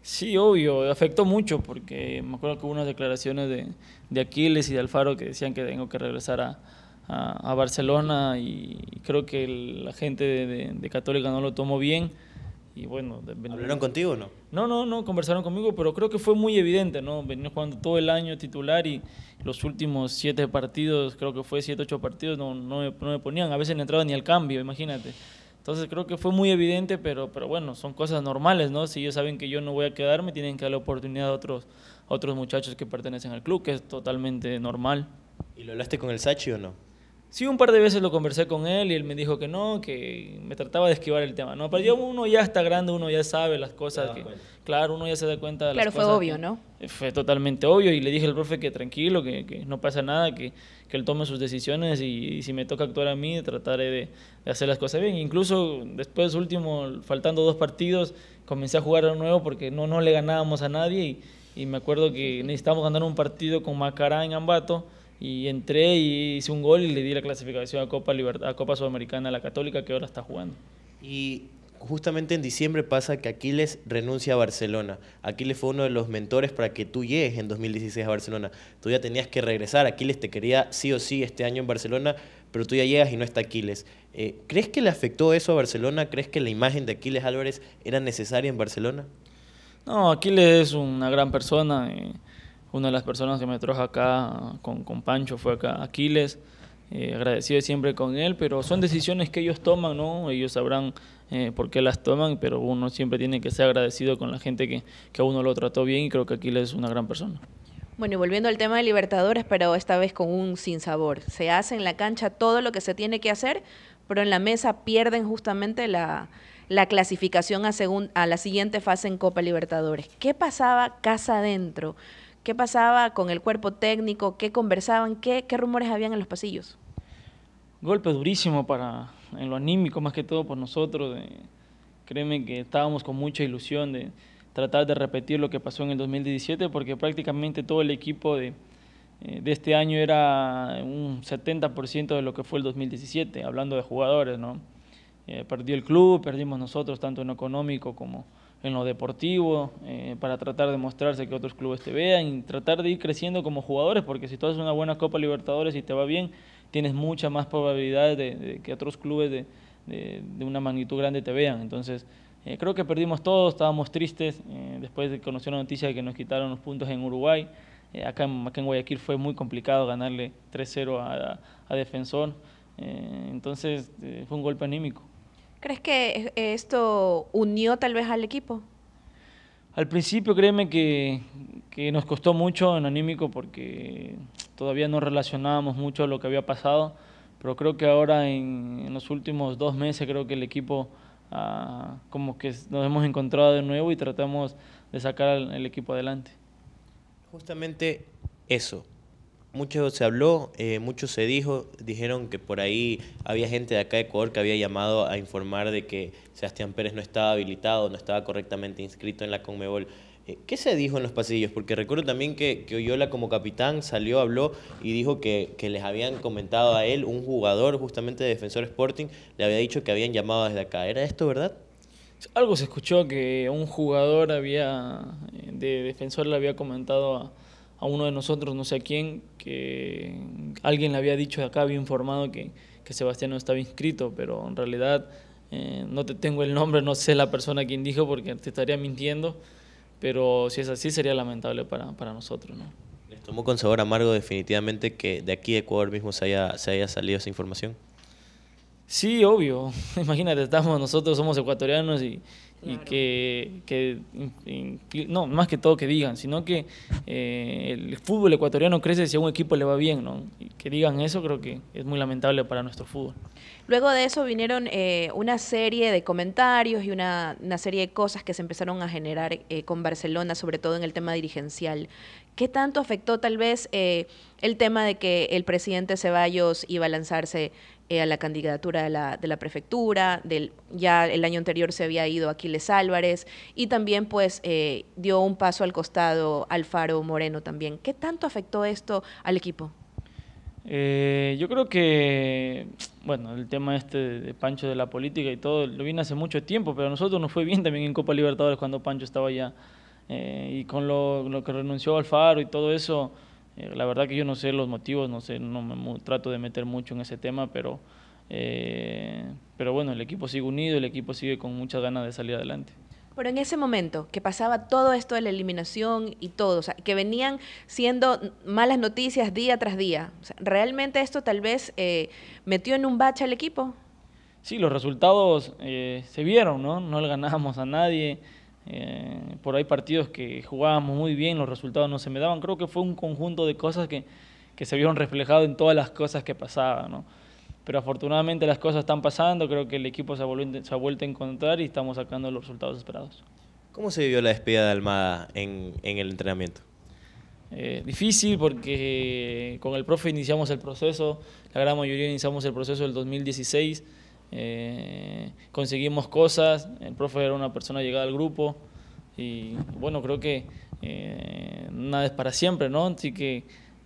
[SPEAKER 2] Sí, obvio, afectó mucho porque
[SPEAKER 3] me acuerdo que hubo unas declaraciones de, Aquiles y de Alfaro que decían que tengo que regresar a, Barcelona y creo que la gente de Católica no lo tomó bien y bueno,
[SPEAKER 2] ¿Hablaron contigo o no?
[SPEAKER 3] No, no, no, conversaron conmigo, pero creo que fue muy evidente, ¿no? Venimos jugando todo el año titular y los últimos siete partidos, creo que fue siete, ocho partidos, no, no, me, ponían. A veces no entraba ni al cambio, imagínate. Entonces creo que fue muy evidente, pero, pero bueno, son cosas normales, ¿no? Si ellos saben que yo no voy a quedarme, tienen que dar la oportunidad a otros, a otros muchachos que pertenecen al club, que es totalmente normal. ¿Y lo hablaste con el Sachi o no? Sí, un par de veces lo conversé con él y él me dijo que no, que me trataba de esquivar el tema. No, pero uno ya está grande, uno ya sabe las cosas. claro, uno ya se da cuenta de las claro, fue obvio, ¿no? Fue totalmente obvio y le dije al profe que tranquilo, que, no pasa nada, que, él tome sus decisiones y, si me toca actuar a mí, trataré de, hacer las cosas bien. Incluso después, último, faltando dos partidos, comencé a jugar de nuevo porque no, no le ganábamos a nadie y, y me acuerdo que necesitábamos ganar un partido con Macará en Ambato y entré y hice un gol y le di la clasificación a Copa, Copa Sudamericana a la Católica que ahora está jugando.
[SPEAKER 2] Y justamente en diciembre pasa que Aquiles renuncia a Barcelona. Aquiles fue uno de los mentores para que tú llegues en 2016 a Barcelona. Tú ya tenías que regresar. Aquiles te quería sí o sí este año en Barcelona, pero tú ya llegas y no está Aquiles. Eh, ¿Crees que le afectó eso a Barcelona? ¿Crees que la imagen de Aquiles Álvarez era necesaria en Barcelona?
[SPEAKER 3] No, Aquiles es una gran persona. Eh, una de las personas que me trajo acá con, con Pancho fue acá Aquiles. Eh, agradecido siempre con él, pero son decisiones que ellos toman, ¿no? Ellos sabrán eh, por qué las toman, pero uno siempre tiene que ser agradecido con la gente que, que a uno lo trató bien y creo que Aquiles es una gran
[SPEAKER 1] persona. Bueno, y volviendo al tema de Libertadores, pero esta vez con un sinsabor. Se hace en la cancha todo lo que se tiene que hacer, pero en la mesa pierden justamente la, la clasificación a, a la siguiente fase en Copa Libertadores. ¿Qué pasaba casa adentro? ¿Qué pasaba con el cuerpo técnico? ¿Qué conversaban? ¿Qué, rumores habían en los pasillos?
[SPEAKER 3] Golpe durísimo para en lo anímico más que todo por nosotros. créeme que estábamos con mucha ilusión de tratar de repetir lo que pasó en el 2017 porque prácticamente todo el equipo de, eh, este año era un 70% de lo que fue el 2017, hablando de jugadores, ¿no? Eh, perdió el club, perdimos nosotros tanto en económico como en lo deportivo, eh, para tratar de mostrarse que otros clubes te vean y tratar de ir creciendo como jugadores, porque si tú haces una buena Copa Libertadores y te va bien, tienes mucha más probabilidad de, que otros clubes de, de, una magnitud grande te vean. Entonces, eh, creo que perdimos todos, estábamos tristes, eh, después de conocer la noticia de que nos quitaron los puntos en Uruguay. Acá en, Guayaquil fue muy complicado ganarle 3-0 a, Defensor, entonces fue un golpe anímico.
[SPEAKER 1] ¿Crees que esto unió tal vez al equipo?
[SPEAKER 3] Al principio créeme que, que, nos costó mucho en anímico porque todavía no relacionábamos mucho lo que había pasado, pero creo que ahora en, los últimos dos meses creo que el equipo ah, como que nos hemos encontrado de nuevo y tratamos de sacar al el equipo adelante.
[SPEAKER 2] Justamente eso, mucho se habló, eh, mucho se dijo, dijeron que por ahí había gente de acá de Ecuador que había llamado a informar de que Sebastián Pérez no estaba habilitado, no estaba correctamente inscrito en la Conmebol. Eh, ¿Qué se dijo en los pasillos? Porque recuerdo también que, Oyola como capitán salió, habló y dijo que, que, les habían comentado a él, un jugador justamente de Defensor Sporting, le había dicho que habían llamado desde acá. ¿Era esto verdad?
[SPEAKER 3] Algo se escuchó que un jugador había eh, de defensor le había comentado a, a uno de nosotros, no sé a quién, que alguien le había dicho acá, había informado que, que Sebastián no estaba inscrito, pero en realidad eh, no te tengo el nombre, no sé la persona quien dijo porque te estaría mintiendo, pero si es así sería lamentable para,
[SPEAKER 2] nosotros. ¿no? ¿Les tomó con sabor amargo definitivamente que de aquí de Ecuador mismo se haya, se haya salido esa información?
[SPEAKER 3] Sí, obvio. Imagínate, estamos nosotros somos ecuatorianos y, y que, no, más que todo que digan, sino que eh, el fútbol ecuatoriano crece si a un equipo le va bien, ¿no? Y que digan eso creo que es muy lamentable para nuestro fútbol.
[SPEAKER 1] Luego de eso vinieron eh, una serie de comentarios y una, serie de cosas que se empezaron a generar eh, con Barcelona, sobre todo en el tema dirigencial. ¿Qué tanto afectó tal vez el tema de que el presidente Ceballos iba a lanzarse eh, a la candidatura de la, de la, prefectura, del, ya el año anterior se había ido Aquiles Álvarez y también pues eh, dio un paso al costado Alfaro Moreno también. ¿Qué tanto afectó esto al equipo?
[SPEAKER 3] Eh, yo creo que, bueno, el tema este de Pancho de la política y todo, lo viene hace mucho tiempo, pero a nosotros nos fue bien también en Copa Libertadores cuando Pancho estaba allá. y con lo, lo, que renunció Alfaro y todo eso, eh, la verdad que yo no sé los motivos, no sé, no me trato de meter mucho en ese tema, pero, eh, pero bueno, el equipo sigue unido, el equipo sigue con muchas ganas de salir adelante.
[SPEAKER 1] Pero en ese momento que pasaba todo esto de la eliminación y todo, que venían siendo malas noticias día tras día, ¿realmente esto tal vez eh, metió en un bache al equipo?
[SPEAKER 3] Sí, los resultados se vieron, ¿no? No le ganábamos a nadie. Eh, por ahí partidos que jugábamos muy bien, los resultados no se me daban. Creo que fue un conjunto de cosas que, que se vieron reflejado en todas las cosas que pasaban. ¿no? Pero afortunadamente las cosas están pasando, creo que el equipo se ha, vuelto, se ha vuelto a encontrar y estamos sacando los resultados esperados.
[SPEAKER 2] ¿Cómo se vivió la despedida de Almada en, en el entrenamiento?
[SPEAKER 3] Eh, difícil porque con el profe iniciamos el proceso, la gran mayoría iniciamos el proceso del 2016 eh, conseguimos cosas, el profe era una persona llegada al grupo y bueno, creo que eh, nada es para siempre, ¿no? Así que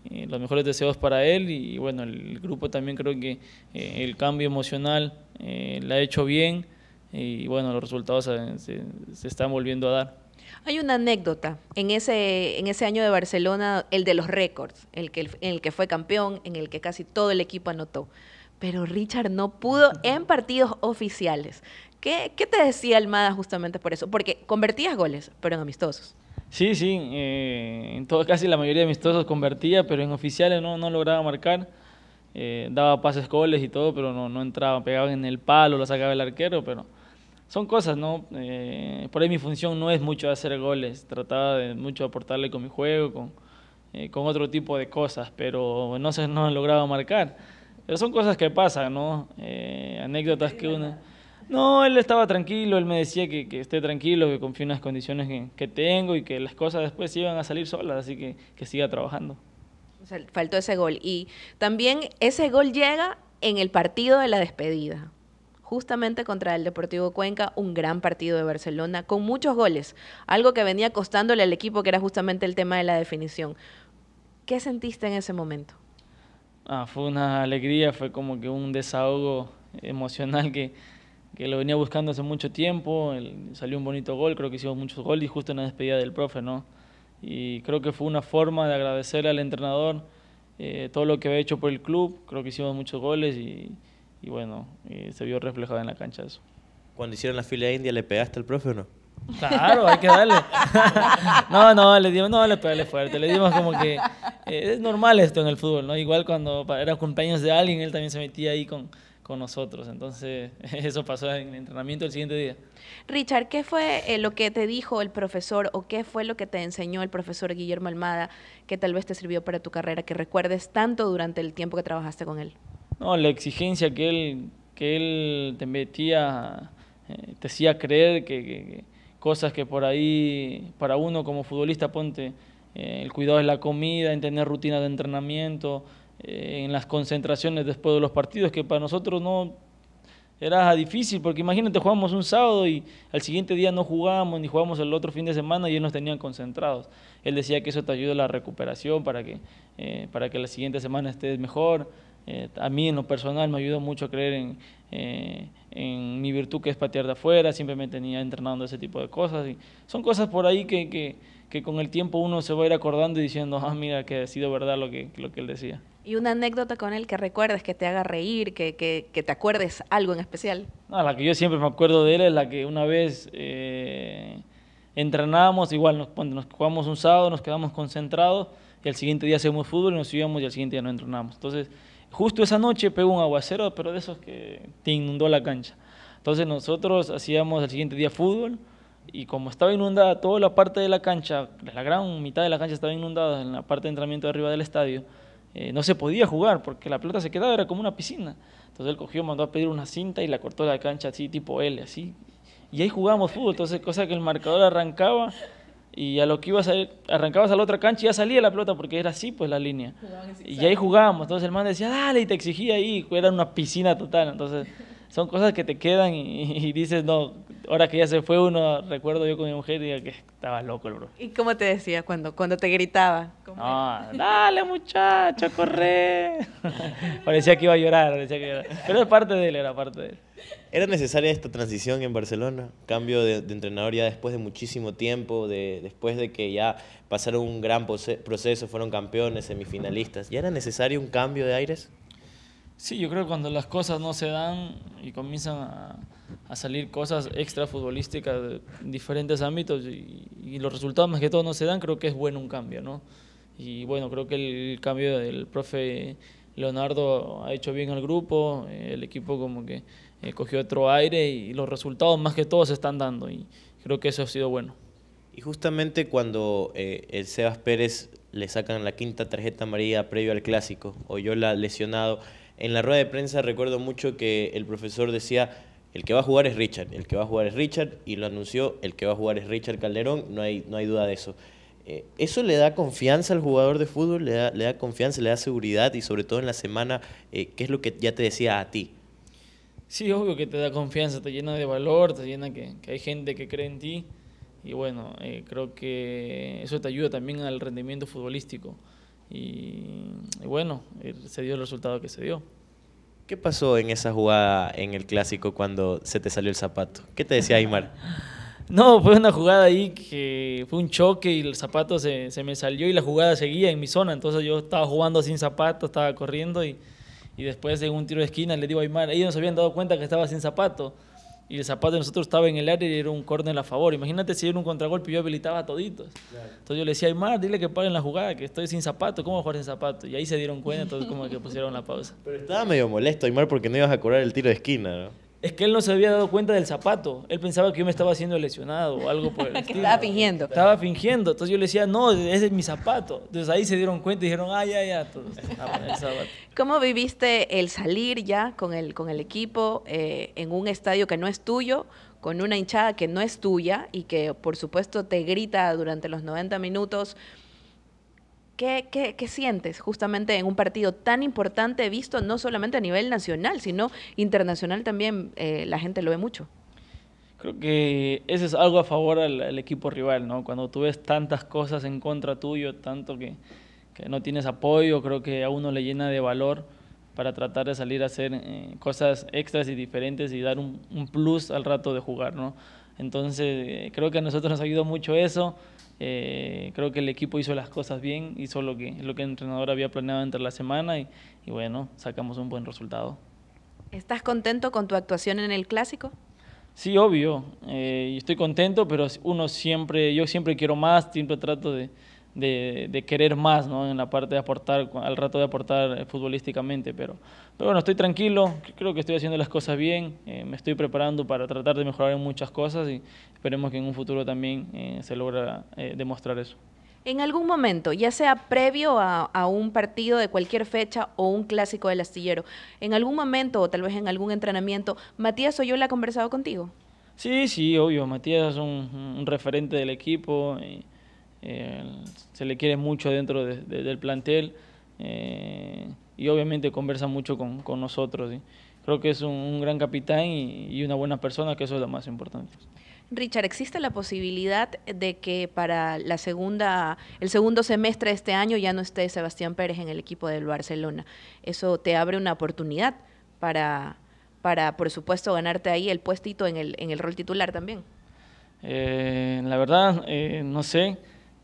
[SPEAKER 3] eh, los mejores deseos para él y, bueno, el grupo también creo que el cambio emocional la ha hecho bien y bueno, los resultados se, están volviendo a dar.
[SPEAKER 1] Hay una anécdota en ese, en ese año de Barcelona, el de los récords, el que, en el que fue campeón, en el que casi todo el equipo anotó pero Richard no pudo en partidos oficiales. ¿Qué, te decía Almada justamente por eso? Porque convertías goles, pero en amistosos.
[SPEAKER 3] Sí, sí, eh, en todo casi la mayoría de amistosos convertía, pero en oficiales no, no lograba marcar. Eh, daba pases goles y todo, pero no, entraba, pegaba en el palo, lo sacaba el arquero, pero son cosas, ¿no? Eh, por ahí mi función no es mucho hacer goles, trataba de mucho aportarle con mi juego, con, otro tipo de cosas, pero no se no lograba marcar. Pero son cosas que pasan, ¿no? Eh, anécdotas que uno... No, él estaba tranquilo, él me decía que, esté tranquilo, que confío en las condiciones que, que, tengo y que las cosas después iban a salir solas, así que, que siga trabajando.
[SPEAKER 1] O sea, faltó ese gol. Y también ese gol llega en el partido de la despedida, justamente contra el Deportivo Cuenca, un gran partido de Barcelona con muchos goles, algo que venía costándole al equipo, que era justamente el tema de la definición. ¿Qué sentiste en ese momento?
[SPEAKER 3] ah, fue una alegría, fue como que un desahogo emocional que, que lo venía buscando hace mucho tiempo. salió un bonito gol, creo que hicimos muchos goles y justo en la despedida del profe, ¿no? Y creo que fue una forma de agradecer al entrenador eh, todo lo que había hecho por el club. Creo que hicimos muchos goles y, bueno, eh, se vio reflejado en la cancha eso.
[SPEAKER 2] Cuando hicieron la fila india, ¿le pegaste al profe o no? Claro, hay que
[SPEAKER 3] darle. no, no, le dimos, no, le pegale fuerte. Le dimos como que eh, es normal esto en el fútbol, ¿no? Igual cuando era cumpleaños de alguien, él también se metía ahí con, nosotros. Entonces, eso pasó en el entrenamiento el siguiente día.
[SPEAKER 1] Richard, ¿qué fue eh, lo que te dijo el profesor o qué fue lo que te enseñó el profesor Guillermo Almada que tal vez te sirvió para tu carrera, que recuerdes tanto durante el tiempo que trabajaste con él?
[SPEAKER 3] No, la exigencia que él, que él te metía, eh, te hacía creer que cosas que por ahí, para uno como futbolista, ponte, eh, el cuidado de la comida, en tener rutina de entrenamiento, eh, en las concentraciones después de los partidos, que para nosotros no era difícil, porque imagínate, jugamos un sábado y al siguiente día no jugamos ni jugamos el otro fin de semana y él nos tenían concentrados. Él decía que eso te ayuda a la recuperación para que, eh, para que la siguiente semana estés mejor. Eh, a mí en lo personal me ayudó mucho a creer en, eh, mi virtud que es patear de afuera, siempre me tenía entrenando ese tipo de cosas. Y son cosas por ahí que, que, con el tiempo uno se va a ir acordando y diciendo, ah, mira, que ha sido verdad lo que, lo que él decía.
[SPEAKER 1] ¿Y una anécdota con él que recuerdes, que te haga reír, que, te acuerdes algo en especial?
[SPEAKER 3] la que yo siempre me acuerdo de él es la que una vez eh, entrenábamos, igual nos, cuando nos jugamos un sábado, nos quedamos concentrados, y el siguiente día hacemos fútbol y nos íbamos y al siguiente día no entrenamos. Entonces, Justo esa noche pegó un aguacero, pero de esos que te inundó la cancha. Entonces nosotros hacíamos el siguiente día fútbol y como estaba inundada toda la parte de la cancha, la gran mitad de la cancha estaba inundada en la parte de entrenamiento de arriba del estadio, eh, no se podía jugar porque la pelota se quedaba, era como una piscina. Entonces él cogió, mandó a pedir una cinta y la cortó la cancha así, tipo L, así. Y ahí jugamos fútbol, entonces cosa que el marcador arrancaba y a lo que ibas a ir, arrancabas a la otra cancha y ya salía la pelota porque era así pues la línea. Y ahí jugábamos, entonces el man decía, dale, y te exigía ahí, era una piscina total, entonces son cosas que te quedan y dices, no, ahora que ya se fue uno, recuerdo yo con mi mujer y que estaba loco el bro.
[SPEAKER 1] ¿Y cómo te decía cuando, cuando te gritaba? No, dale muchacho, corre.
[SPEAKER 3] parecía que iba a llorar, parecía que iba Pero era parte de él, era parte de él.
[SPEAKER 2] ¿Era necesaria esta transición en Barcelona? Cambio de, entrenador ya después de muchísimo tiempo, de, después de que ya pasaron un gran proceso, fueron campeones, semifinalistas. ¿Ya era necesario un cambio de aires? Sí, yo creo
[SPEAKER 3] que cuando las cosas no se dan y comienzan a, salir cosas extra futbolísticas de diferentes ámbitos y, los resultados más que todo no se dan, creo que es bueno un cambio, ¿no? Y bueno, creo que el cambio del profe Leonardo ha hecho bien al grupo, eh, el equipo como que eh, cogió otro aire y los resultados más que todo se están dando y creo que eso ha sido bueno.
[SPEAKER 2] Y justamente cuando eh, el Sebas Pérez le sacan la quinta tarjeta amarilla previo al clásico, o yo la lesionado, en la rueda de prensa recuerdo mucho que el profesor decía, el que va a jugar es Richard, el que va a jugar es Richard, y lo anunció, el que va a jugar es Richard Calderón, no hay, no hay duda de eso. Eh, ¿Eso le da confianza al jugador de fútbol? ¿Le da, ¿Le da, confianza, le da seguridad? Y sobre todo en la semana, eh, ¿qué es lo que ya te decía a ti?
[SPEAKER 3] Sí, obvio que te da confianza, te llena de valor, te llena que, hay gente que cree en ti. Y bueno, eh, creo que eso te ayuda también al rendimiento futbolístico. Y, bueno, se dio el resultado que se dio.
[SPEAKER 2] ¿Qué pasó en esa jugada en el clásico cuando se te salió el zapato? ¿Qué te decía Aymar?
[SPEAKER 3] No, fue una jugada ahí que fue un choque y el zapato se, me salió y la jugada seguía en mi zona. Entonces yo estaba jugando sin zapato, estaba corriendo y, después en un tiro de esquina le digo a Aymar, ellos no se habían dado cuenta que estaba sin zapato y el zapato de nosotros estaba en el área y era un córner a favor. Imagínate si era un contragolpe y yo habilitaba a toditos. Entonces yo le decía, Aymar, dile que paren la jugada, que estoy sin zapato, ¿cómo jugar sin zapato? Y ahí se dieron cuenta, entonces como que pusieron la pausa.
[SPEAKER 2] Pero estaba medio molesto, Aymar, porque no ibas a cobrar el tiro de esquina, ¿no?
[SPEAKER 3] es que él no se había dado cuenta del zapato. Él pensaba que yo me estaba haciendo lesionado o algo por el estaba fingiendo. Estaba fingiendo. Entonces yo le decía, no, ese es mi zapato. Entonces ahí se dieron cuenta y dijeron, ah, ya, ya.
[SPEAKER 1] ¿Cómo viviste el salir ya con el, con el equipo eh, en un estadio que no es tuyo? con una hinchada que no es tuya y que por supuesto te grita durante los 90 minutos ¿Qué, sientes justamente en un partido tan importante visto no solamente a nivel nacional, sino internacional también? Eh, la gente lo ve mucho.
[SPEAKER 3] Creo que eso es algo a favor al, equipo rival, ¿no? Cuando tú ves tantas cosas en contra tuyo, tanto que, no tienes apoyo, creo que a uno le llena de valor para tratar de salir a hacer eh, cosas extras y diferentes y dar un, plus al rato de jugar, ¿no? Entonces, eh, creo que a nosotros nos ha ayudado mucho eso eh, creo que el equipo hizo las cosas bien, hizo lo que, el entrenador había planeado entre la semana y, bueno, sacamos un buen resultado.
[SPEAKER 1] ¿Estás contento con tu actuación en el clásico?
[SPEAKER 3] Sí, obvio. Eh, estoy contento, pero uno siempre, yo siempre quiero más, siempre trato de, de, querer más ¿no? en la parte de aportar, al rato de aportar eh, futbolísticamente. Pero, pero bueno, estoy tranquilo, creo que estoy haciendo las cosas bien, eh, me estoy preparando para tratar de mejorar en muchas cosas y esperemos que en un futuro también eh, se logra demostrar eso.
[SPEAKER 1] En algún momento, ya sea previo a, un partido de cualquier fecha o un clásico del astillero, en algún momento o tal vez en algún entrenamiento, Matías le ha conversado contigo.
[SPEAKER 3] Sí, sí, obvio. Matías es un, un referente del equipo se le quiere mucho dentro del plantel eh, y obviamente conversa mucho con, nosotros. Creo que es un, gran capitán y, una buena persona, que eso es lo más importante.
[SPEAKER 1] Richard, ¿existe la posibilidad de que para la segunda, el segundo semestre de este año ya no esté Sebastián Pérez en el equipo del Barcelona? Eso te abre una oportunidad para, para por supuesto, ganarte ahí el puestito en el, en el rol titular también.
[SPEAKER 3] Eh, la verdad, eh, no sé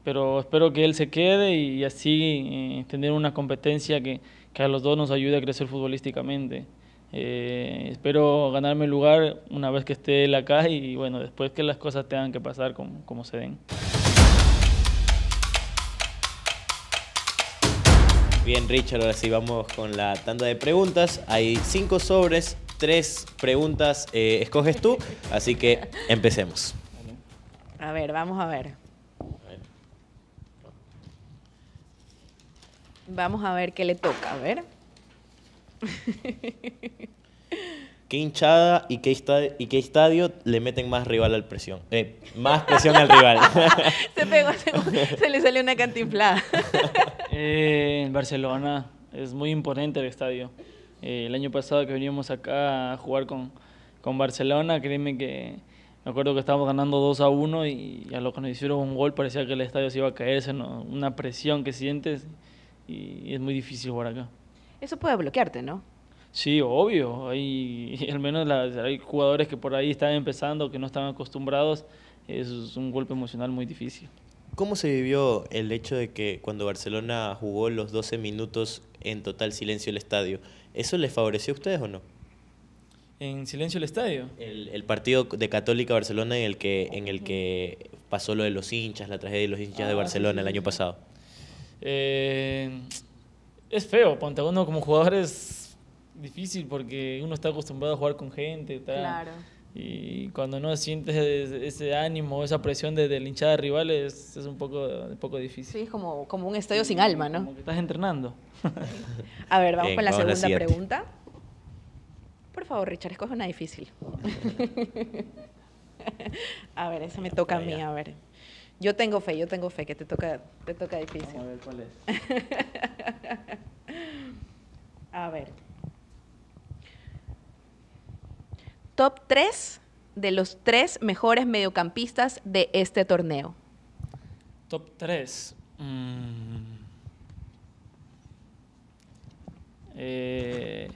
[SPEAKER 3] pero espero que él se quede y así eh, tener una competencia que, que, a los dos nos ayude a crecer futbolísticamente. Eh, espero ganarme el lugar una vez que esté él acá y bueno, después que las cosas tengan que pasar como, se den.
[SPEAKER 2] Bien, Richard, ahora sí vamos con la tanda de preguntas. Hay cinco sobres, tres preguntas eh, escoges tú, así que empecemos.
[SPEAKER 1] A ver, vamos a ver. Vamos a ver qué le toca, a ver.
[SPEAKER 2] ¿Qué hinchada y qué, estadio, y qué estadio le meten más rival al presión? Eh, más presión al rival.
[SPEAKER 1] se, se, le salió una cantinflada.
[SPEAKER 3] en eh, Barcelona es muy imponente el estadio. Eh, el año pasado que veníamos acá a jugar con, con Barcelona, créeme que me acuerdo que estábamos ganando 2 a 1 y a lo que nos hicieron un gol parecía que el estadio se iba a caerse, una presión que sientes y es muy difícil jugar acá.
[SPEAKER 1] Eso puede bloquearte, ¿no?
[SPEAKER 3] Sí, obvio. Hay, al menos hay jugadores que por ahí están empezando, que no están acostumbrados. Eso es un golpe emocional muy difícil.
[SPEAKER 2] ¿Cómo se vivió el hecho de que cuando Barcelona jugó los 12 minutos en total silencio el estadio, ¿eso les favoreció a ustedes o no?
[SPEAKER 3] ¿En silencio el estadio? El,
[SPEAKER 2] partido de Católica Barcelona en el, que, en el que pasó lo de los hinchas, la tragedia de los hinchas de ah, Barcelona el año pasado.
[SPEAKER 3] Eh, es feo, ponte como jugador es difícil porque uno está acostumbrado a jugar con gente. tal claro. Y cuando no sientes ese ánimo, esa presión de, linchada de rivales, es un poco, poco difícil. Sí, es como, como un
[SPEAKER 1] estadio sin alma, ¿no? Como que estás entrenando. a ver, vamos con la segunda pregunta. Por favor, Richard, escoge una difícil. a ver, esa me toca a mí, a ver. Yo tengo fe, yo tengo fe que te toca, te toca difícil. a ver cuál es. a ver. Top 3 de los tres mejores mediocampistas de este torneo.
[SPEAKER 3] Top 3. Mm, eh,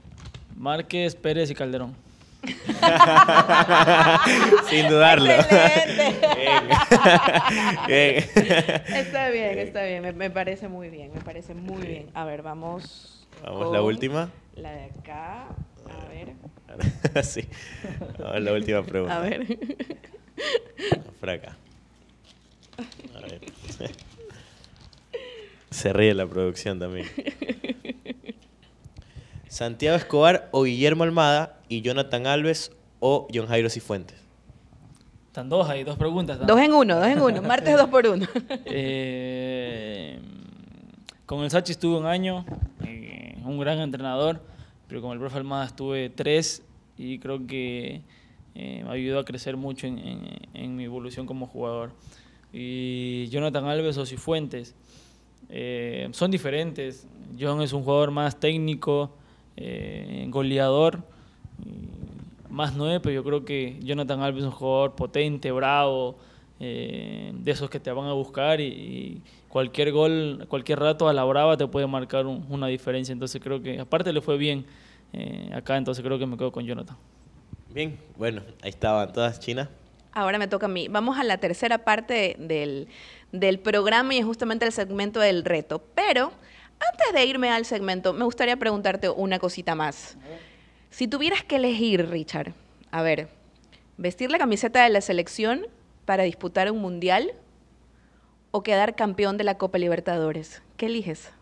[SPEAKER 3] Márquez, Pérez y Calderón.
[SPEAKER 1] Sin dudarlo. está bien, está bien. Me, parece muy bien, me parece muy bien. A ver, vamos. Vamos la última. La de acá. A ver. sí. la última pregunta. A ver.
[SPEAKER 2] Fraca. Se ríe la producción también. Santiago Escobar o Guillermo Almada y Jonathan Alves o John Jairo Cifuentes.
[SPEAKER 3] Están dos ahí, dos preguntas. Dos en uno, dos en uno. Martes dos por uno. Eh, con el Sachi estuve un año, eh, un gran entrenador, pero con el profe Almada estuve tres y creo que eh, me ayudó a crecer mucho en, mi evolución como jugador. Y Jonathan Alves o Cifuentes son diferentes. John es un jugador más técnico, eh, goleador, más nueve, pero yo creo que Jonathan Alves es un jugador potente, bravo, eh, de esos que te van a buscar y, cualquier gol, cualquier rato a la brava te puede marcar una diferencia. Entonces creo que, aparte le fue bien eh, acá,
[SPEAKER 2] entonces creo que me quedo con Jonathan. Bien, bueno, ahí estaban todas China.
[SPEAKER 1] Ahora me toca a mí. Vamos a la tercera parte del, del programa y es justamente el segmento del reto. Pero antes de irme al segmento, me gustaría preguntarte una cosita más. Si tuvieras que elegir, Richard, a ver, vestir la camiseta de la selección para disputar un mundial o quedar campeón de la Copa Libertadores, ¿qué eliges?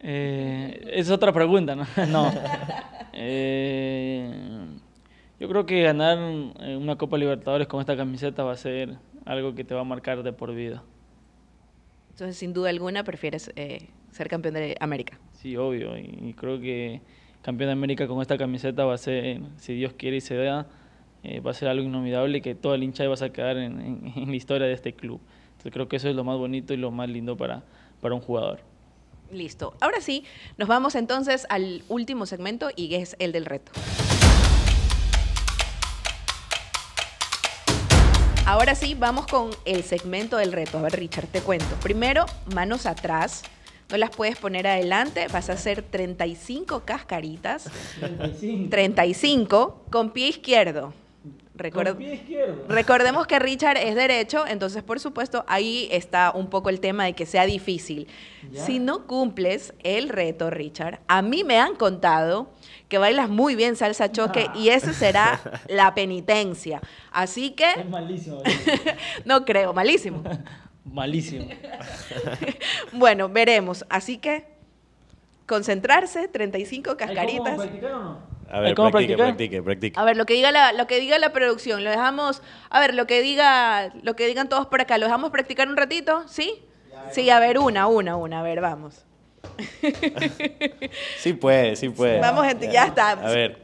[SPEAKER 3] Eh, es otra pregunta, ¿no? no. Eh, yo creo que ganar eh, una Copa Libertadores con esta camiseta va a ser algo que te va a marcar de por vida.
[SPEAKER 1] Entonces, sin duda alguna, prefieres eh, ser campeón de América.
[SPEAKER 3] Sí, obvio. Y creo que campeón de América con esta camiseta va a ser, si Dios quiere y se da, eh, va a ser algo inolvidable que toda la hincha va a quedar en, la historia de este club. Entonces, creo que eso es lo más bonito y lo más lindo para, para un jugador.
[SPEAKER 1] Listo. Ahora sí, nos vamos entonces al último segmento y es el del reto. Ahora sí, vamos con el segmento del reto. A ver, Richard, te cuento. Primero, manos atrás. No las puedes poner adelante, vas a hacer 35 cascaritas.
[SPEAKER 3] 35.
[SPEAKER 1] 35 con pie izquierdo.
[SPEAKER 3] Recordemos
[SPEAKER 1] que Richard es derecho, entonces por supuesto ahí está un poco el tema de que sea difícil. Si no cumples el reto, Richard, a mí me han contado que bailas muy bien salsa choque ah. y esa será la penitencia. Así que... Es malísimo. no creo, malísimo.
[SPEAKER 3] malísimo.
[SPEAKER 1] bueno, veremos. Así que concentrarse, 35 cascaritas.
[SPEAKER 2] A ver, eh, practique, practique, practique, A
[SPEAKER 1] ver, lo que diga la, lo que diga la producción, lo dejamos, a ver, lo que diga, lo que digan todos por acá, lo dejamos practicar un ratito, ¿sí? Sí, a ver, una, una, una, a ver, vamos.
[SPEAKER 2] sí puede, sí puede. Vamos, gente, ya, ya está. A ver.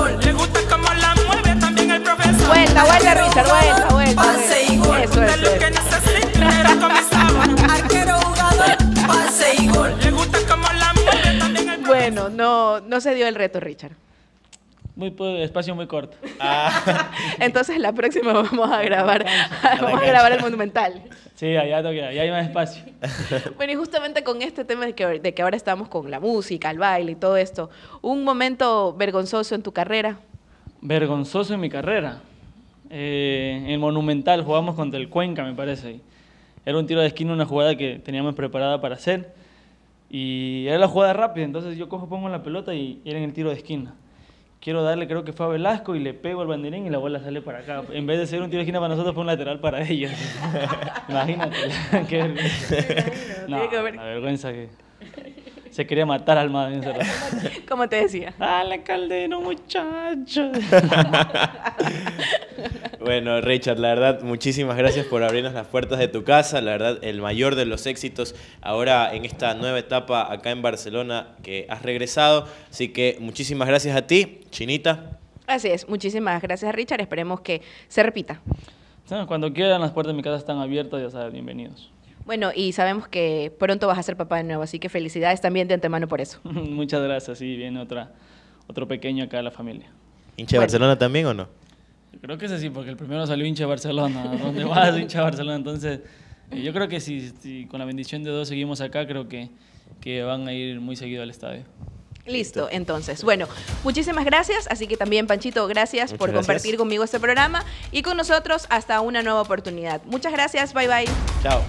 [SPEAKER 2] Vuelta, vuelta, Richard, vuelta, vuelta. Pase y
[SPEAKER 1] Bueno, no, no se dio el reto, Richard.
[SPEAKER 3] Muy espacio muy corto.
[SPEAKER 1] Entonces la próxima vamos a grabar, vamos a grabar el monumental.
[SPEAKER 3] Sí, allá hay más espacio.
[SPEAKER 1] Bueno, y justamente con este tema de que ahora estamos con la música, el baile y todo esto, ¿un momento vergonzoso en tu carrera?
[SPEAKER 3] Vergonzoso en mi carrera. Eh, en el Monumental, jugamos contra el Cuenca, me parece. Era un tiro de esquina, una jugada que teníamos preparada para hacer. Y era la jugada rápida, entonces yo cojo, pongo la pelota y era en el tiro de esquina. Quiero darle, creo que fue a Velasco, y le pego al banderín y la bola sale para acá. En vez de ser un tiro de esquina para nosotros, fue un lateral para ellos. Imagínate, qué No, la vergüenza que...
[SPEAKER 2] Se quería matar al madre.
[SPEAKER 3] Como te decía. ¡Dale, no muchachos!
[SPEAKER 2] bueno, Richard, la verdad, muchísimas gracias por abrirnos las puertas de tu casa. La verdad, el mayor de los éxitos ahora en esta nueva etapa acá en Barcelona que has regresado. Así que muchísimas gracias a ti, Chinita.
[SPEAKER 1] Así es, muchísimas gracias, Richard. Esperemos que se repita.
[SPEAKER 2] Cuando quieran, las puertas de mi casa
[SPEAKER 3] están abiertas, ya saben, bienvenidos.
[SPEAKER 1] Bueno, y sabemos que pronto vas a ser papá de nuevo, así que felicidades también de antemano por eso.
[SPEAKER 3] Muchas gracias, y viene otra, otro pequeño acá a la familia. ¿Hincha Barcelona también o no? Creo que es así, porque el primero salió hincha Barcelona. ¿Dónde vas, hincha Barcelona? Entonces, eh, yo creo que si, con la bendición de dos seguimos acá, creo que, que van a ir muy seguido al estadio.
[SPEAKER 1] Listo, entonces. Bueno, muchísimas gracias. Así que también, Panchito, gracias por compartir conmigo este programa y con nosotros hasta una nueva oportunidad. Muchas gracias, bye bye.
[SPEAKER 2] Chao.